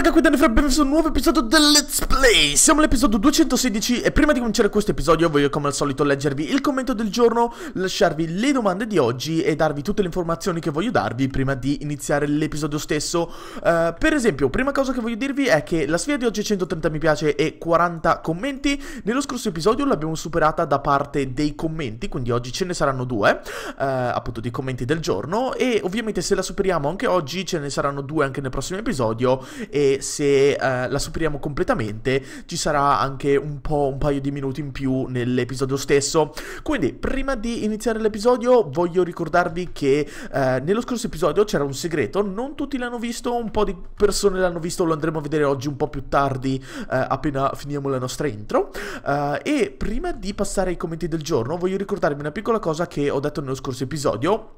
raga, qui Daniel Danifra, benvenuti su un nuovo episodio del Let's Play Siamo all'episodio 216 e prima di cominciare questo episodio voglio come al solito leggervi il commento del giorno Lasciarvi le domande di oggi e darvi tutte le informazioni che voglio darvi prima di iniziare l'episodio stesso uh, Per esempio, prima cosa che voglio dirvi è che la sfida di oggi è 130 mi piace e 40 commenti Nello scorso episodio l'abbiamo superata da parte dei commenti, quindi oggi ce ne saranno due uh, Appunto dei commenti del giorno e ovviamente se la superiamo anche oggi ce ne saranno due anche nel prossimo episodio e se eh, la superiamo completamente ci sarà anche un po' un paio di minuti in più nell'episodio stesso. Quindi prima di iniziare l'episodio voglio ricordarvi che eh, nello scorso episodio c'era un segreto, non tutti l'hanno visto, un po' di persone l'hanno visto, lo andremo a vedere oggi un po' più tardi eh, appena finiamo la nostra intro. Eh, e prima di passare ai commenti del giorno voglio ricordarvi una piccola cosa che ho detto nello scorso episodio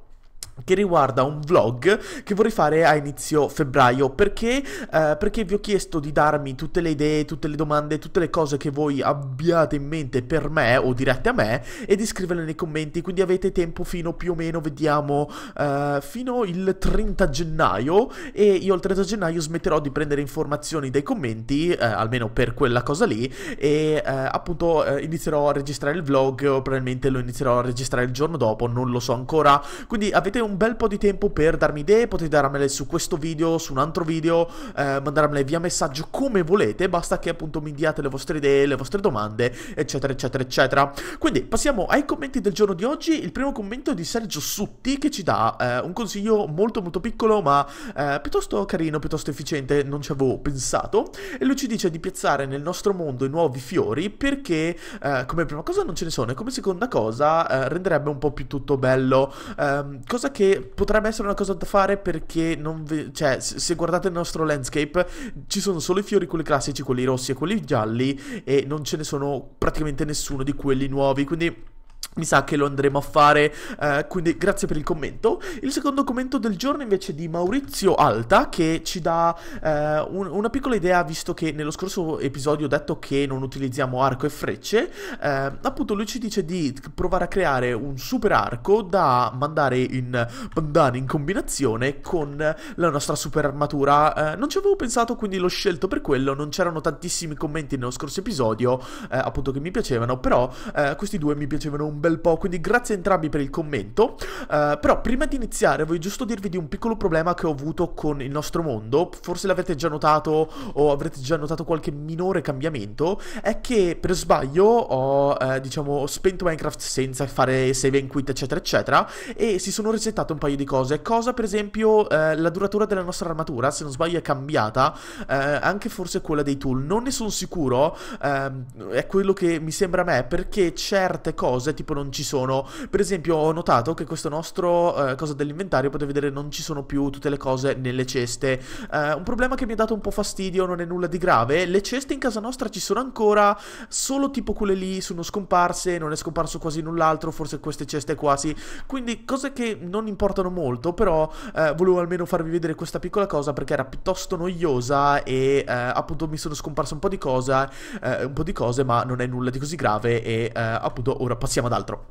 che riguarda un vlog che vorrei fare a inizio febbraio perché, eh, perché vi ho chiesto di darmi tutte le idee, tutte le domande, tutte le cose che voi abbiate in mente per me o dirette a me e di scriverle nei commenti quindi avete tempo fino più o meno vediamo eh, fino il 30 gennaio e io il 30 gennaio smetterò di prendere informazioni dai commenti eh, almeno per quella cosa lì e eh, appunto eh, inizierò a registrare il vlog o probabilmente lo inizierò a registrare il giorno dopo non lo so ancora quindi avete avete un bel po' di tempo per darmi idee, potete darmele su questo video, su un altro video, eh, mandarmele via messaggio come volete, basta che appunto mi diate le vostre idee, le vostre domande, eccetera, eccetera, eccetera. Quindi passiamo ai commenti del giorno di oggi, il primo commento è di Sergio Sutti che ci dà eh, un consiglio molto molto piccolo ma eh, piuttosto carino, piuttosto efficiente, non ci avevo pensato, e lui ci dice di piazzare nel nostro mondo i nuovi fiori perché eh, come prima cosa non ce ne sono e come seconda cosa eh, renderebbe un po' più tutto bello. Ehm, cosa che potrebbe essere una cosa da fare perché non ve- cioè, se guardate il nostro landscape ci sono solo i fiori quelli classici, quelli rossi e quelli gialli e non ce ne sono praticamente nessuno di quelli nuovi, quindi mi sa che lo andremo a fare, eh, quindi grazie per il commento. Il secondo commento del giorno invece è di Maurizio Alta che ci dà eh, un, una piccola idea, visto che nello scorso episodio ho detto che non utilizziamo arco e frecce, eh, appunto lui ci dice di provare a creare un super arco da mandare in bandana in combinazione con la nostra super armatura. Eh, non ci avevo pensato, quindi l'ho scelto per quello, non c'erano tantissimi commenti nello scorso episodio, eh, appunto che mi piacevano, però eh, questi due mi piacevano un bel po', quindi grazie a entrambi per il commento. Uh, però prima di iniziare voglio giusto dirvi di un piccolo problema che ho avuto con il nostro mondo, forse l'avete già notato o avrete già notato qualche minore cambiamento, è che per sbaglio ho, eh, diciamo, spento Minecraft senza fare save and quit eccetera eccetera e si sono resettate un paio di cose, cosa per esempio eh, la duratura della nostra armatura, se non sbaglio è cambiata, eh, anche forse quella dei tool, non ne sono sicuro, ehm, è quello che mi sembra a me, perché certe cose tipo tipo non ci sono. Per esempio, ho notato che questo nostro eh, cosa dell'inventario potete vedere non ci sono più tutte le cose nelle ceste. Eh, un problema che mi ha dato un po' fastidio, non è nulla di grave. Le ceste in casa nostra ci sono ancora, solo tipo quelle lì sono scomparse, non è scomparso quasi null'altro, forse queste ceste quasi. Quindi cose che non importano molto, però eh, volevo almeno farvi vedere questa piccola cosa perché era piuttosto noiosa e eh, appunto mi sono scomparso un po' di cosa, eh, un po' di cose, ma non è nulla di così grave e eh, appunto ora passiamo ad altro. otro.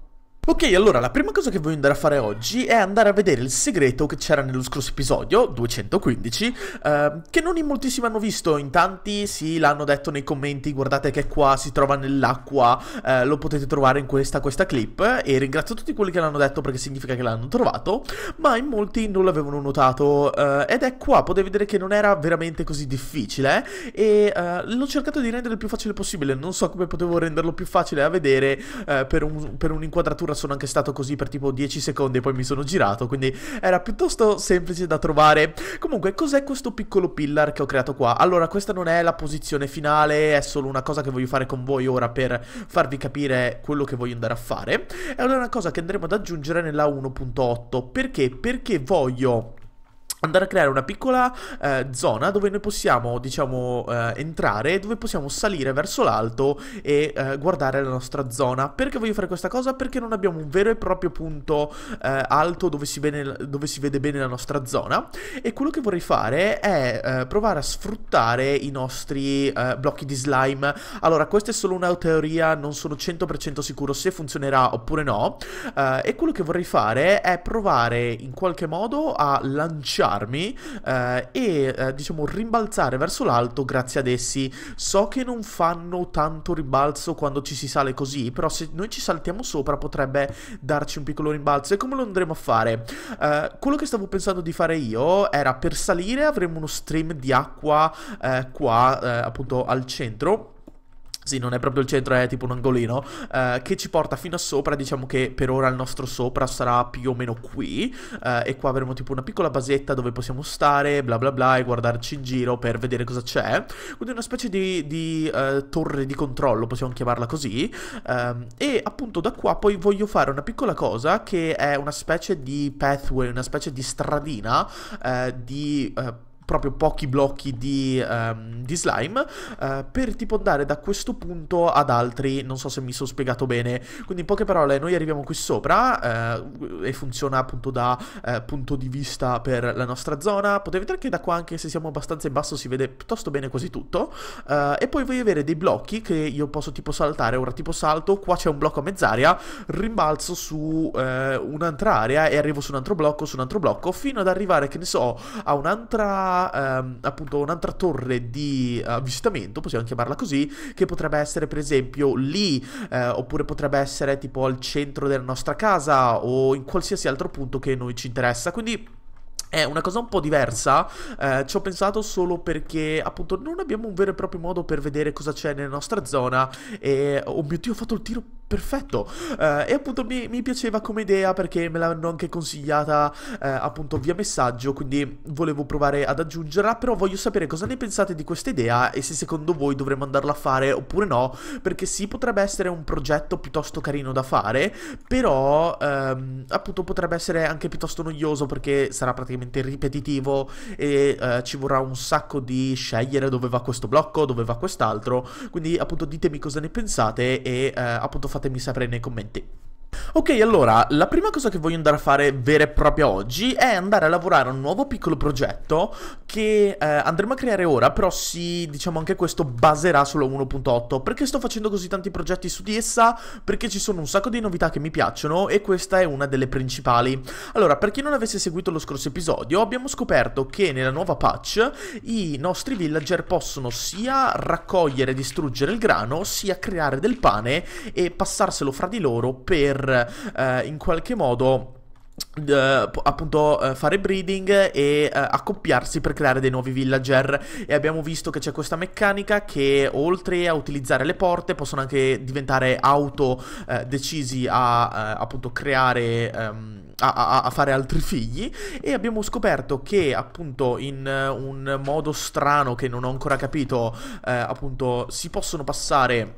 Ok, allora la prima cosa che voglio andare a fare oggi è andare a vedere il segreto che c'era nello scorso episodio, 215, eh, che non in moltissimi hanno visto, in tanti sì, l'hanno detto nei commenti, guardate che qua si trova nell'acqua, eh, lo potete trovare in questa, questa clip, e ringrazio tutti quelli che l'hanno detto perché significa che l'hanno trovato, ma in molti non l'avevano notato, eh, ed è qua, potete vedere che non era veramente così difficile, e eh, l'ho cercato di rendere il più facile possibile, non so come potevo renderlo più facile a vedere eh, per, un, per un'inquadratura sono anche stato così per tipo 10 secondi e poi mi sono girato, quindi era piuttosto semplice da trovare. Comunque, cos'è questo piccolo pillar che ho creato qua? Allora, questa non è la posizione finale, è solo una cosa che voglio fare con voi ora per farvi capire quello che voglio andare a fare. È una cosa che andremo ad aggiungere nella 1.8. Perché? Perché voglio andare a creare una piccola eh, zona dove noi possiamo, diciamo, eh, entrare, dove possiamo salire verso l'alto e eh, guardare la nostra zona. Perché voglio fare questa cosa? Perché non abbiamo un vero e proprio punto eh, alto dove si, bene, dove si, vede bene la nostra zona e quello che vorrei fare è eh, provare a sfruttare i nostri eh, blocchi di slime. Allora, questa è solo una teoria, non sono 100% sicuro se funzionerà oppure no e quello che vorrei fare è provare in qualche modo a lanciare aiutarmi eh, e eh, diciamo rimbalzare verso l'alto grazie ad essi. So che non fanno tanto rimbalzo quando ci si sale così, però se noi ci saltiamo sopra potrebbe darci un piccolo rimbalzo. E come lo andremo a fare? Eh, quello che stavo pensando di fare io era per salire avremo uno stream di acqua eh, qua eh, appunto al centro sì, non è proprio il centro, è tipo un angolino, eh, che ci porta fino a sopra, diciamo che per ora il nostro sopra sarà più o meno qui, eh, e qua avremo tipo una piccola basetta dove possiamo stare, bla bla bla, e guardarci in giro per vedere cosa c'è, quindi una specie di, di uh, torre di controllo, possiamo chiamarla così, um, e appunto da qua poi voglio fare una piccola cosa che è una specie di pathway, una specie di stradina uh, di... Uh, proprio pochi blocchi di, um, di slime uh, per tipo andare da questo punto ad altri, non so se mi sono spiegato bene, quindi in poche parole noi arriviamo qui sopra uh, e funziona appunto da uh, punto di vista per la nostra zona, potete vedere che da qua anche se siamo abbastanza in basso si vede piuttosto bene quasi tutto e poi voglio avere dei blocchi che io posso tipo saltare, ora tipo salto, qua c'è un blocco a mezz'aria, rimbalzo su un'altra area e arrivo su un altro blocco, su un altro blocco fino ad arrivare che ne so a un'altra ehm, appunto un'altra torre di eh, avvistamento, possiamo chiamarla così, che potrebbe essere per esempio lì, eh, oppure potrebbe essere tipo al centro della nostra casa o in qualsiasi altro punto che noi ci interessa. Quindi è una cosa un po' diversa, eh, ci ho pensato solo perché appunto non abbiamo un vero e proprio modo per vedere cosa c'è nella nostra zona e oh mio dio ho fatto il tiro Perfetto, eh, e appunto mi, mi, piaceva come idea perché me l'hanno anche consigliata eh, appunto via messaggio, quindi volevo provare ad aggiungerla, però voglio sapere cosa ne pensate di questa idea e se secondo voi dovremmo andarla a fare oppure no, perché sì potrebbe essere un progetto piuttosto carino da fare, però ehm, appunto potrebbe essere anche piuttosto noioso perché sarà praticamente ripetitivo e eh, ci vorrà un sacco di scegliere dove va questo blocco, dove va quest'altro, quindi appunto ditemi cosa ne pensate e eh, appunto fate fatemi sapere nei commenti. Ok, allora, la prima cosa che voglio andare a fare vera e propria oggi è andare a lavorare a un nuovo piccolo progetto che eh, andremo a creare ora, però sì, diciamo anche questo baserà sulla 1.8. Perché sto facendo così tanti progetti su di essa? Perché ci sono un sacco di novità che mi piacciono e questa è una delle principali. Allora, per chi non avesse seguito lo scorso episodio, abbiamo scoperto che nella nuova patch i nostri villager possono sia raccogliere e distruggere il grano, sia creare del pane e passarselo fra di loro per per eh, in qualche modo Uh, appunto uh, fare breeding e uh, accoppiarsi per creare dei nuovi villager e abbiamo visto che c'è questa meccanica che oltre a utilizzare le porte possono anche diventare auto eh, decisi a appunto creare um, a, a, fare altri figli e abbiamo scoperto che appunto in un modo strano che non ho ancora capito appunto si possono passare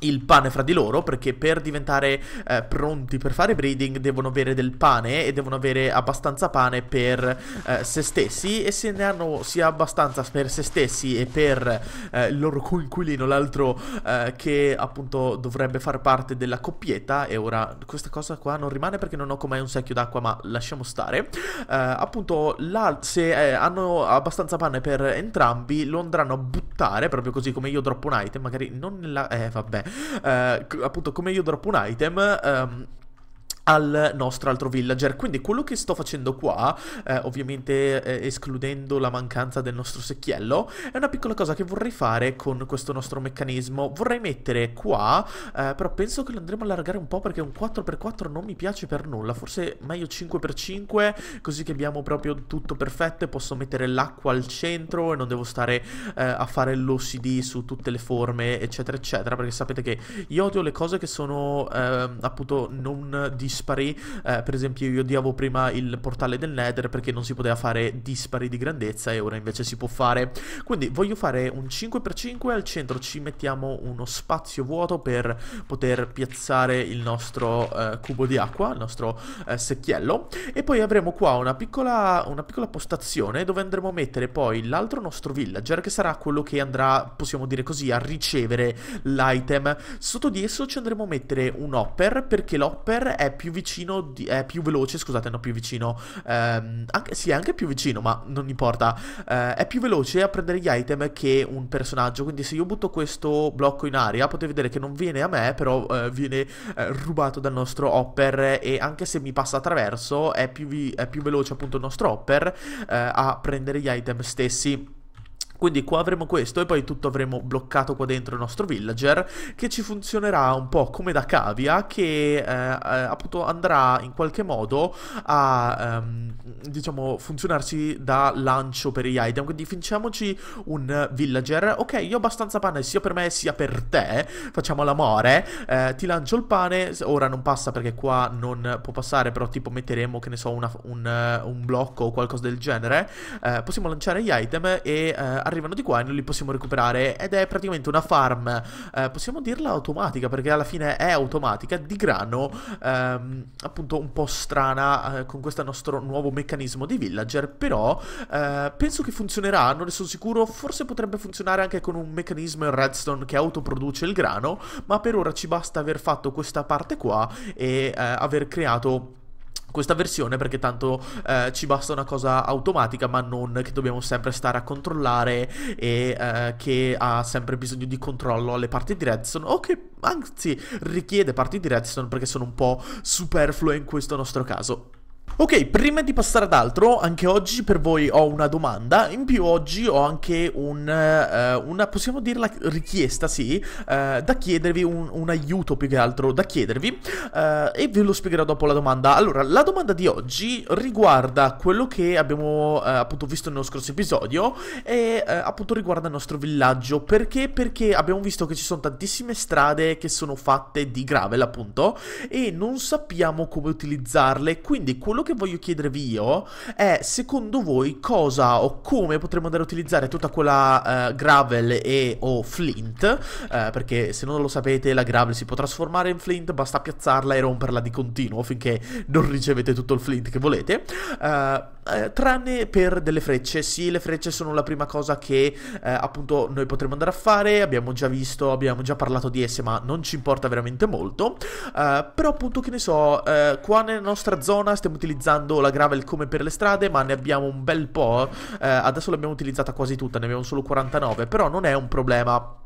il pane fra di loro perché per diventare eh, pronti per fare breeding devono avere del pane e devono avere abbastanza pane per eh, se stessi e se ne hanno sia abbastanza per se stessi e per eh, il loro coinquilino l'altro eh, che appunto dovrebbe far parte della coppietta e ora questa cosa qua non rimane perché non ho con un secchio d'acqua ma lasciamo stare eh, appunto se eh, hanno abbastanza pane per entrambi lo andranno a buttare proprio così come io droppo un item magari non nella eh vabbè eh, appunto come io drop un item, ehm, al nostro altro villager. Quindi quello che sto facendo qua, eh, ovviamente eh, escludendo la mancanza del nostro secchiello, è una piccola cosa che vorrei fare con questo nostro meccanismo. Vorrei mettere qua, eh, però penso che lo andremo a allargare un po' perché un 4x4 non mi piace per nulla. Forse meglio 5x5, così che abbiamo proprio tutto perfetto e posso mettere l'acqua al centro e non devo stare eh, a fare l'OCD su tutte le forme, eccetera, eccetera. Perché sapete che io odio le cose che sono ehm, appunto non disponibili dispari. Eh, per esempio, io odiavo prima il portale del Nether perché non si poteva fare dispari di grandezza e ora invece si può fare. Quindi voglio fare un 5x5 al centro ci mettiamo uno spazio vuoto per poter piazzare il nostro eh, cubo di acqua, il nostro eh, secchiello e poi avremo qua una piccola, una piccola postazione dove andremo a mettere poi l'altro nostro villager che sarà quello che andrà, possiamo dire così, a ricevere l'item. Sotto di esso ci andremo a mettere un hopper perché l'hopper è più più vicino, di, è eh, più veloce, scusate, no, più vicino, ehm, anche, sì, è anche più vicino, ma non importa, eh, è più veloce a prendere gli item che un personaggio, quindi se io butto questo blocco in aria, potete vedere che non viene a me, però eh, viene eh, rubato dal nostro hopper e anche se mi passa attraverso, è più, vi- è più veloce appunto il nostro hopper eh, a prendere gli item stessi. Quindi qua avremo questo e poi tutto avremo bloccato qua dentro il nostro villager che ci funzionerà un po' come da cavia che eh, eh appunto andrà in qualche modo a ehm, diciamo funzionarci da lancio per gli item. Quindi vinciamoci un villager. Ok, io ho abbastanza pane sia per me sia per te. Facciamo l'amore. Eh, ti lancio il pane. Ora non passa perché qua non può passare, però tipo metteremo che ne so una, un, eh, un, blocco o qualcosa del genere. Eh, possiamo lanciare gli item e eh, arrivano di qua e non li possiamo recuperare ed è praticamente una farm, eh, possiamo dirla automatica perché alla fine è automatica, di grano, ehm, appunto un po' strana eh, con questo nostro nuovo meccanismo di villager, però eh, penso che funzionerà, non ne sono sicuro, forse potrebbe funzionare anche con un meccanismo in redstone che autoproduce il grano, ma per ora ci basta aver fatto questa parte qua e eh, aver creato questa versione perché tanto eh, ci basta una cosa automatica ma non che dobbiamo sempre stare a controllare e eh, che ha sempre bisogno di controllo alle parti di Redstone o che anzi richiede parti di Redstone perché sono un po' superflue in questo nostro caso. Ok, prima di passare ad altro, anche oggi per voi ho una domanda, in più oggi ho anche un, uh, una, possiamo dirla, richiesta, sì, uh, da chiedervi, un, un, aiuto più che altro da chiedervi, uh, e ve lo spiegherò dopo la domanda. Allora, la domanda di oggi riguarda quello che abbiamo appunto visto nello scorso episodio e appunto riguarda il nostro villaggio, perché? Perché abbiamo visto che ci sono tantissime strade che sono fatte di gravel appunto e non sappiamo come utilizzarle, quindi quello quello che voglio chiedervi io è, secondo voi, cosa o come potremmo andare a utilizzare tutta quella uh, gravel e o flint, uh, perché se non lo sapete la gravel si può trasformare in flint, basta piazzarla e romperla di continuo finché non ricevete tutto il flint che volete, uh, eh, tranne per delle frecce. Sì, le frecce sono la prima cosa che eh, appunto noi potremo andare a fare, abbiamo già visto, abbiamo già parlato di esse, ma non ci importa veramente molto. Eh, però appunto che ne so, eh, qua nella nostra zona stiamo utilizzando la gravel come per le strade, ma ne abbiamo un bel po'. Eh, adesso l'abbiamo utilizzata quasi tutta, ne abbiamo solo 49, però non è un problema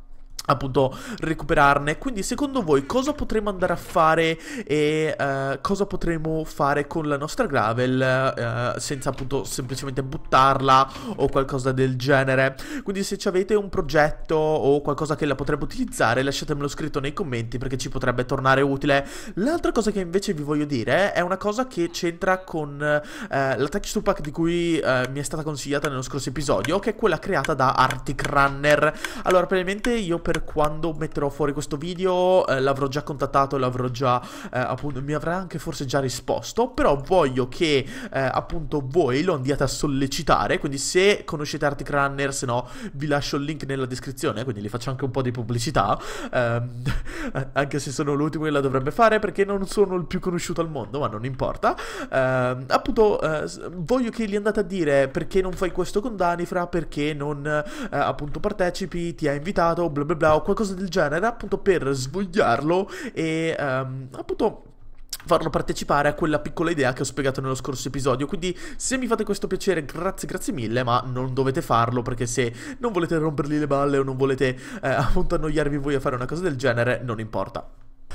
appunto recuperarne quindi secondo voi cosa potremmo andare a fare e uh, cosa potremmo fare con la nostra gravel uh, senza appunto semplicemente buttarla o qualcosa del genere quindi se avete un progetto o qualcosa che la potrebbe utilizzare lasciatemelo scritto nei commenti perché ci potrebbe tornare utile l'altra cosa che invece vi voglio dire è una cosa che c'entra con uh, la texture pack di cui mi è stata consigliata nello scorso episodio che è quella creata da Arctic Runner allora probabilmente io per per quando metterò fuori questo video eh, l'avrò già contattato, l'avrò già, eh, appunto, mi avrà anche forse già risposto, però voglio che, eh, appunto, voi lo andiate a sollecitare, quindi se conoscete Arctic Runner, se no vi lascio il link nella descrizione, quindi li faccio anche un po' di pubblicità, ehm, anche se sono l'ultimo che la dovrebbe fare perché non sono il più conosciuto al mondo, ma non importa, ehm, appunto, eh, voglio che gli andate a dire perché non fai questo con Danifra, perché non, eh, appunto, partecipi, ti ha invitato, bla bla bla, sigla o qualcosa del genere, appunto per svogliarlo e um, appunto farlo partecipare a quella piccola idea che ho spiegato nello scorso episodio. Quindi se mi fate questo piacere, grazie, grazie mille, ma non dovete farlo perché se non volete rompergli le balle o non volete eh, appunto annoiarvi voi a fare una cosa del genere, non importa.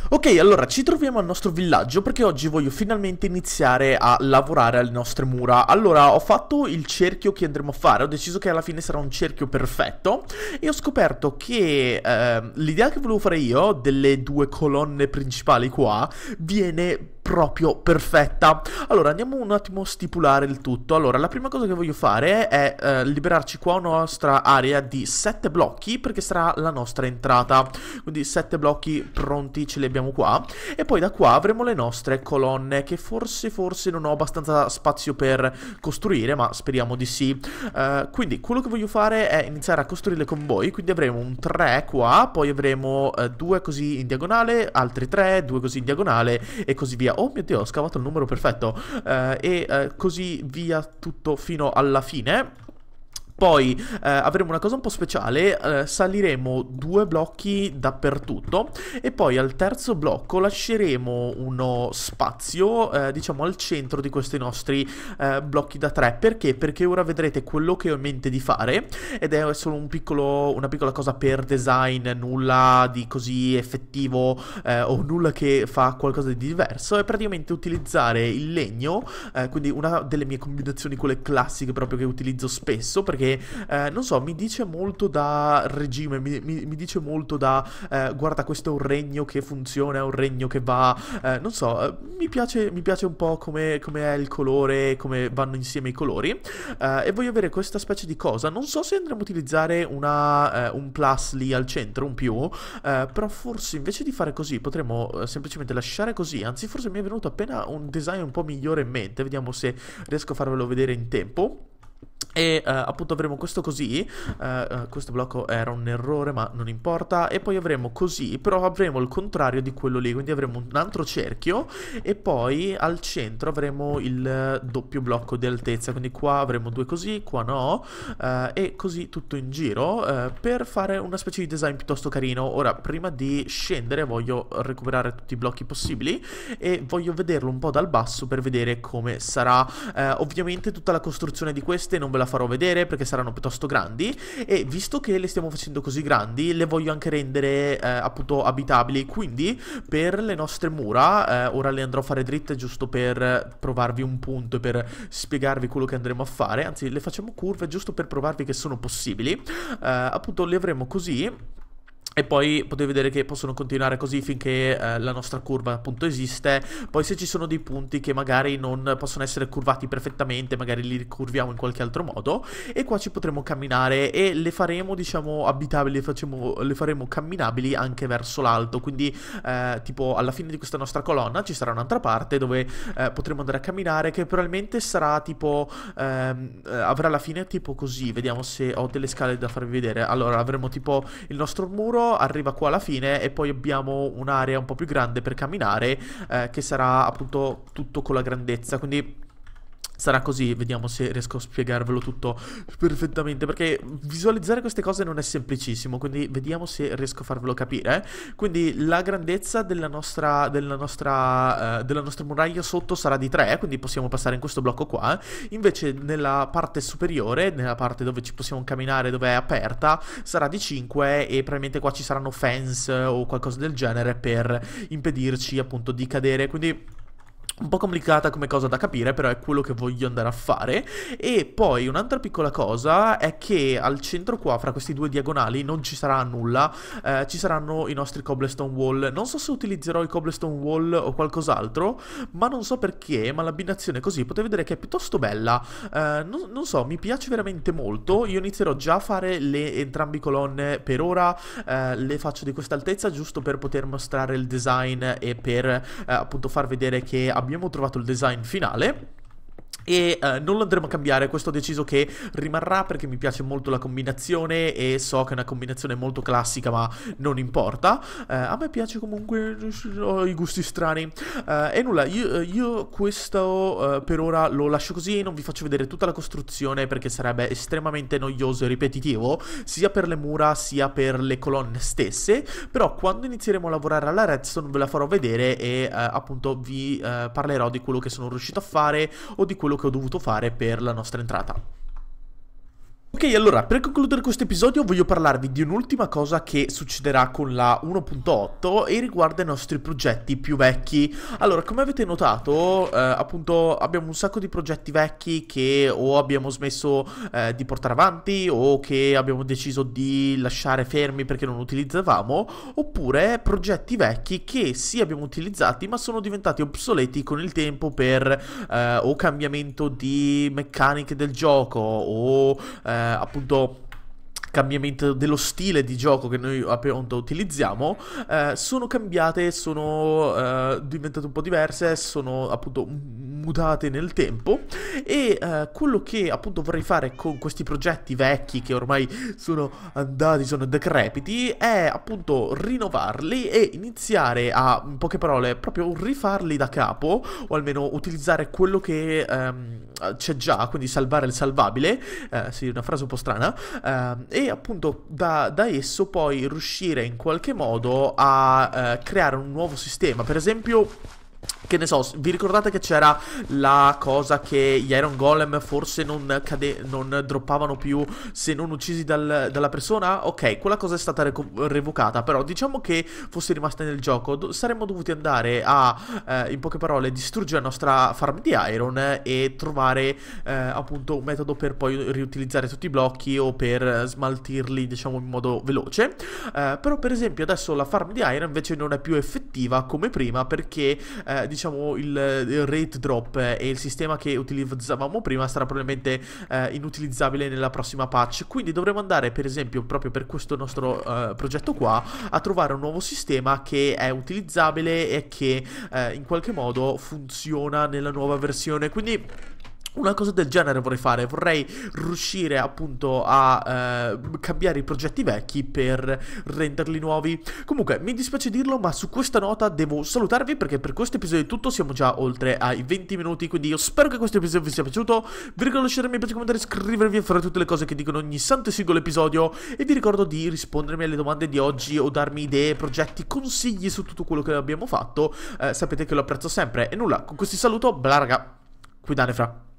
Ok, allora ci troviamo al nostro villaggio perché oggi voglio finalmente iniziare a lavorare alle nostre mura. Allora, ho fatto il cerchio che andremo a fare, ho deciso che alla fine sarà un cerchio perfetto e ho scoperto che eh, l'idea che volevo fare io delle due colonne principali qua viene proprio perfetta. Allora, andiamo un attimo a stipulare il tutto. Allora, la prima cosa che voglio fare è eh, liberarci qua una nostra area di 7 blocchi, perché sarà la nostra entrata. Quindi 7 blocchi pronti ce li abbiamo qua. E poi da qua avremo le nostre colonne, che forse, forse non ho abbastanza spazio per costruire, ma speriamo di sì. Eh, quindi, quello che voglio fare è iniziare a costruirle con voi, quindi avremo un 3 qua, poi avremo eh, due così in diagonale, altri 3, due così in diagonale e così via Oh mio Dio, ho scavato il numero perfetto. Eh, e eh, così via tutto fino alla fine. Poi eh, avremo una cosa un po' speciale, eh, saliremo due blocchi dappertutto e poi al terzo blocco lasceremo uno spazio eh, diciamo al centro di questi nostri eh, blocchi da tre. Perché? Perché ora vedrete quello che ho in mente di fare ed è solo un piccolo, una piccola cosa per design, nulla di così effettivo eh, o nulla che fa qualcosa di diverso, è praticamente utilizzare il legno, eh, quindi una delle mie combinazioni quelle classiche proprio che utilizzo spesso perché che, eh, non so, mi dice molto da regime, mi, mi, mi dice molto da eh, guarda questo è un regno che funziona, è un regno che va, eh, non so, eh, mi piace, mi piace un po' come, come, è il colore, come vanno insieme i colori eh, e voglio avere questa specie di cosa, non so se andremo a utilizzare una, eh, un plus lì al centro, un più, però forse invece di fare così potremmo semplicemente lasciare così, anzi forse mi è venuto appena un design un po' migliore in mente, vediamo se riesco a farvelo vedere in tempo. E uh, appunto avremo questo così, uh, questo blocco era un errore ma non importa, e poi avremo così, però avremo il contrario di quello lì, quindi avremo un altro cerchio e poi al centro avremo il doppio blocco di altezza, quindi qua avremo due così, qua no, uh, e così tutto in giro per fare una specie di design piuttosto carino. Ora, prima di scendere voglio recuperare tutti i blocchi possibili e voglio vederlo un po' dal basso per vedere come sarà. ovviamente tutta la costruzione di questi queste non ve la farò vedere perché saranno piuttosto grandi e visto che le stiamo facendo così grandi le voglio anche rendere eh, appunto abitabili quindi per le nostre mura eh, ora le andrò a fare dritte giusto per provarvi un punto e per spiegarvi quello che andremo a fare anzi le facciamo curve giusto per provarvi che sono possibili eh, appunto le avremo così e poi potete vedere che possono continuare così finché eh, la nostra curva appunto esiste. Poi se ci sono dei punti che magari non possono essere curvati perfettamente, magari li ricurviamo in qualche altro modo. E qua ci potremo camminare e le faremo diciamo abitabili, le, facciamo, le faremo camminabili anche verso l'alto. Quindi eh, tipo alla fine di questa nostra colonna ci sarà un'altra parte dove eh, potremo andare a camminare che probabilmente sarà tipo... Ehm, eh, avrà la fine tipo così. Vediamo se ho delle scale da farvi vedere. Allora avremo tipo il nostro muro arriva qua alla fine e poi abbiamo un'area un po' più grande per camminare eh, che sarà appunto tutto con la grandezza, quindi sarà così, vediamo se riesco a spiegarvelo tutto perfettamente, perché visualizzare queste cose non è semplicissimo, quindi vediamo se riesco a farvelo capire. Quindi la grandezza della nostra, della nostra, eh, della nostra muraglia sotto sarà di 3, quindi possiamo passare in questo blocco qua, invece nella parte superiore, nella parte dove ci possiamo camminare, dove è aperta, sarà di 5 e probabilmente qua ci saranno fence o qualcosa del genere per impedirci appunto di cadere, quindi un po' complicata come cosa da capire, però è quello che voglio andare a fare. E poi un'altra piccola cosa è che al centro qua, fra questi due diagonali, non ci sarà nulla. Eh, ci saranno i nostri cobblestone wall. Non so se utilizzerò i cobblestone wall o qualcos'altro, ma non so perché, ma l'abbinazione così potete vedere che è piuttosto bella. Eh, non, non, so, mi piace veramente molto. Io inizierò già a fare le entrambi colonne per ora. Eh, le faccio di questa altezza, giusto per poter mostrare il design e per eh, appunto far vedere che abbiamo trovato il design finale e eh, non lo andremo a cambiare, questo ho deciso che rimarrà perché mi piace molto la combinazione e so che è una combinazione molto classica ma non importa. Eh, a me piace comunque, eh, ho i gusti strani. Eh, e nulla, io, eh, io questo eh, per ora lo lascio così non vi faccio vedere tutta la costruzione perché sarebbe estremamente noioso e ripetitivo sia per le mura sia per le colonne stesse. Però quando inizieremo a lavorare alla redstone ve la farò vedere e appunto vi parlerò di quello che sono riuscito a fare o di quello quello che ho dovuto fare per la nostra entrata. Ok, allora, per concludere questo episodio voglio parlarvi di un'ultima cosa che succederà con la 1.8 e riguarda i nostri progetti più vecchi. Allora, come avete notato, eh, appunto, abbiamo un sacco di progetti vecchi che o abbiamo smesso eh, di portare avanti o che abbiamo deciso di lasciare fermi perché non utilizzavamo, oppure progetti vecchi che sì abbiamo utilizzati ma sono diventati obsoleti con il tempo per eh, o cambiamento di meccaniche del gioco o eh, eh, appunto cambiamento dello stile di gioco che noi appunto utilizziamo, eh, sono cambiate, sono eh, diventate un po' diverse, sono appunto mutate nel tempo e eh, quello che appunto vorrei fare con questi progetti vecchi che ormai sono andati, sono decrepiti, è appunto rinnovarli e iniziare a, in poche parole, proprio rifarli da capo o almeno utilizzare quello che ehm, c'è già, quindi salvare il salvabile, eh, sì, una frase un po' strana, ehm, e appunto da, da esso poi riuscire in qualche modo a eh, creare un nuovo sistema. Per esempio che ne so, vi ricordate che c'era la cosa che gli Iron Golem forse non, cade- non droppavano più se non uccisi dal, dalla persona? Ok, quella cosa è stata re- revocata, però diciamo che fosse rimasta nel gioco, do- saremmo dovuti andare a, eh, in poche parole, distruggere la nostra farm di Iron e trovare eh, appunto un metodo per poi riutilizzare tutti i blocchi o per smaltirli, diciamo, in modo veloce. Eh, però per esempio adesso la farm di Iron invece non è più effettiva come prima perché... Eh, diciamo, il, il, rate drop e il sistema che utilizzavamo prima sarà probabilmente eh, inutilizzabile nella prossima patch. Quindi dovremo andare, per esempio, proprio per questo nostro eh, progetto qua, a trovare un nuovo sistema che è utilizzabile e che eh, in qualche modo funziona nella nuova versione. Quindi una cosa del genere vorrei fare, vorrei riuscire appunto a eh, cambiare i progetti vecchi per renderli nuovi. Comunque, mi dispiace dirlo, ma su questa nota devo salutarvi perché per questo episodio è tutto, siamo già oltre ai 20 minuti, quindi io spero che questo episodio vi sia piaciuto. Vi ricordo di lasciare mi piace commentare, iscrivervi e fare tutte le cose che dicono ogni santo e singolo episodio e vi ricordo di rispondermi alle domande di oggi o darmi idee, progetti, consigli su tutto quello che abbiamo fatto. Eh, sapete che lo apprezzo sempre e nulla, con questi saluto, bla raga, qui Danefra.